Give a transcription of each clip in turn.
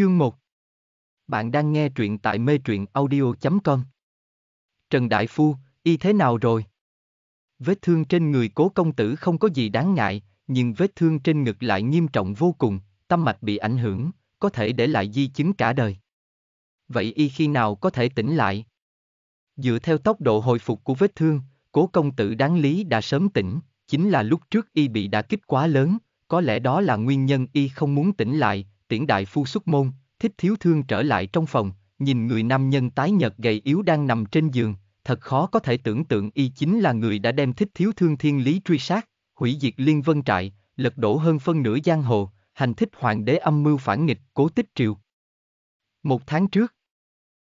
Chương 1 Bạn đang nghe truyện tại mê truyện audio.com Trần Đại Phu, y thế nào rồi? Vết thương trên người cố công tử không có gì đáng ngại, nhưng vết thương trên ngực lại nghiêm trọng vô cùng, tâm mạch bị ảnh hưởng, có thể để lại di chứng cả đời. Vậy y khi nào có thể tỉnh lại? Dựa theo tốc độ hồi phục của vết thương, cố công tử đáng lý đã sớm tỉnh, chính là lúc trước y bị đả kích quá lớn, có lẽ đó là nguyên nhân y không muốn tỉnh lại, tiễn đại phu xuất môn, thích thiếu thương trở lại trong phòng, nhìn người nam nhân tái nhợt gầy yếu đang nằm trên giường, thật khó có thể tưởng tượng y chính là người đã đem thích thiếu thương thiên lý truy sát, hủy diệt liên vân trại, lật đổ hơn phân nửa giang hồ, hành thích hoàng đế âm mưu phản nghịch cố tích triều. Một tháng trước,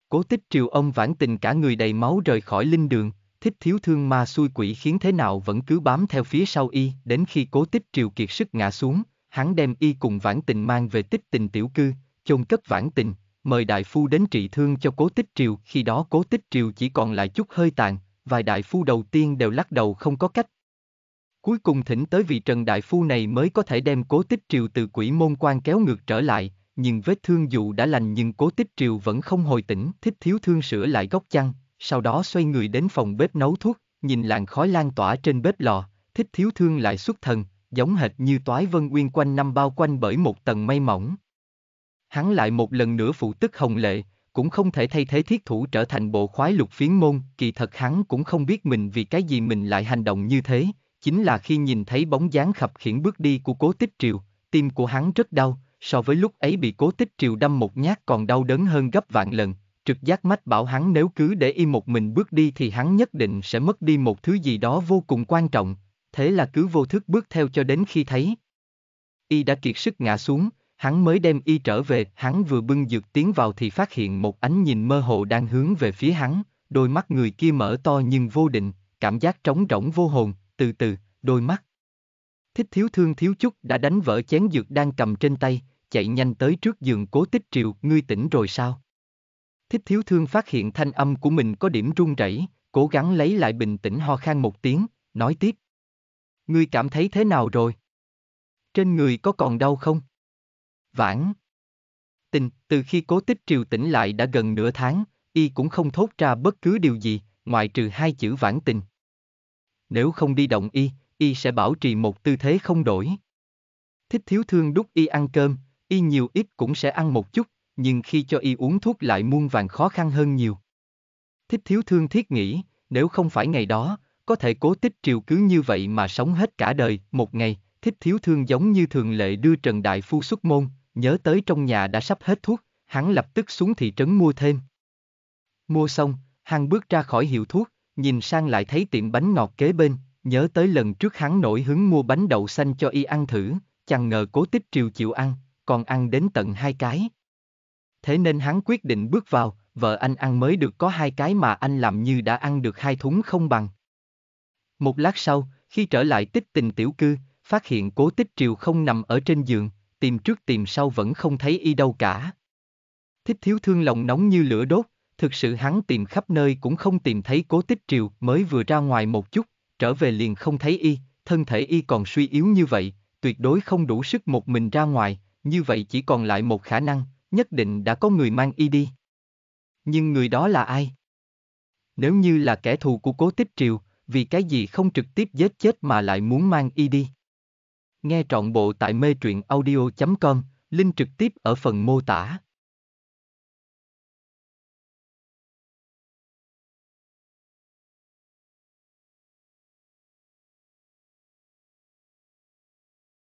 cố tích triều ông vãn tình cả người đầy máu rời khỏi linh đường, thích thiếu thương ma xui quỷ khiến thế nào vẫn cứ bám theo phía sau y, đến khi cố tích triều kiệt sức ngã xuống, hắn đem y cùng vãn tình mang về tích tình tiểu cư, chôn cất vãn tình, mời đại phu đến trị thương cho cố tích triều, khi đó cố tích triều chỉ còn lại chút hơi tàn, vài đại phu đầu tiên đều lắc đầu không có cách. Cuối cùng thỉnh tới vị trần đại phu này mới có thể đem cố tích triều từ quỷ môn quan kéo ngược trở lại, nhưng vết thương dù đã lành nhưng cố tích triều vẫn không hồi tỉnh, thích thiếu thương sửa lại góc chăn, sau đó xoay người đến phòng bếp nấu thuốc, nhìn làn khói lan tỏa trên bếp lò, thích thiếu thương lại xuất thần, giống hệt như toái vân uyên quanh năm bao quanh bởi một tầng mây mỏng. Hắn lại một lần nữa phụ tức hồng lệ, cũng không thể thay thế thiết thủ trở thành bộ khoái lục phiến môn, kỳ thật hắn cũng không biết mình vì cái gì mình lại hành động như thế, chính là khi nhìn thấy bóng dáng khập khiển bước đi của cố tích triều, tim của hắn rất đau, so với lúc ấy bị cố tích triều đâm một nhát còn đau đớn hơn gấp vạn lần, trực giác mách bảo hắn nếu cứ để y một mình bước đi thì hắn nhất định sẽ mất đi một thứ gì đó vô cùng quan trọng, thế là cứ vô thức bước theo cho đến khi thấy. Y đã kiệt sức ngã xuống, hắn mới đem Y trở về, hắn vừa bưng dược tiến vào thì phát hiện một ánh nhìn mơ hồ đang hướng về phía hắn, đôi mắt người kia mở to nhưng vô định, cảm giác trống rỗng vô hồn, từ từ, đôi mắt. Thích thiếu thương thiếu chút đã đánh vỡ chén dược đang cầm trên tay, chạy nhanh tới trước giường cố tích triều, ngươi tỉnh rồi sao? Thích thiếu thương phát hiện thanh âm của mình có điểm run rẩy, cố gắng lấy lại bình tĩnh ho khan một tiếng, nói tiếp. Ngươi cảm thấy thế nào rồi? Trên người có còn đau không? Vãn. Tình, từ khi cố tích triều tỉnh lại đã gần nửa tháng, y cũng không thốt ra bất cứ điều gì, ngoại trừ hai chữ vãn tình. Nếu không đi động y, y sẽ bảo trì một tư thế không đổi. Thích thiếu thương đút y ăn cơm, y nhiều ít cũng sẽ ăn một chút, nhưng khi cho y uống thuốc lại muôn vàng khó khăn hơn nhiều. Thích thiếu thương thiết nghĩ, nếu không phải ngày đó, có thể cố tích triều cứ như vậy mà sống hết cả đời, một ngày, thích thiếu thương giống như thường lệ đưa Trần Đại Phu xuất môn, nhớ tới trong nhà đã sắp hết thuốc, hắn lập tức xuống thị trấn mua thêm. Mua xong, hắn bước ra khỏi hiệu thuốc, nhìn sang lại thấy tiệm bánh ngọt kế bên, nhớ tới lần trước hắn nổi hứng mua bánh đậu xanh cho y ăn thử, chẳng ngờ cố tích triều chịu ăn, còn ăn đến tận hai cái. Thế nên hắn quyết định bước vào, vợ anh ăn mới được có hai cái mà anh làm như đã ăn được hai thúng không bằng. Một lát sau, khi trở lại tích tình tiểu cư, phát hiện cố tích triều không nằm ở trên giường, tìm trước tìm sau vẫn không thấy y đâu cả. Thích thiếu thương lòng nóng như lửa đốt, thực sự hắn tìm khắp nơi cũng không tìm thấy cố tích triều mới vừa ra ngoài một chút, trở về liền không thấy y, thân thể y còn suy yếu như vậy, tuyệt đối không đủ sức một mình ra ngoài, như vậy chỉ còn lại một khả năng, nhất định đã có người mang y đi. Nhưng người đó là ai? Nếu như là kẻ thù của cố tích triều, vì cái gì không trực tiếp giết chết mà lại muốn mang y đi. Nghe trọn bộ tại mê truyện audio.com, link trực tiếp ở phần mô tả.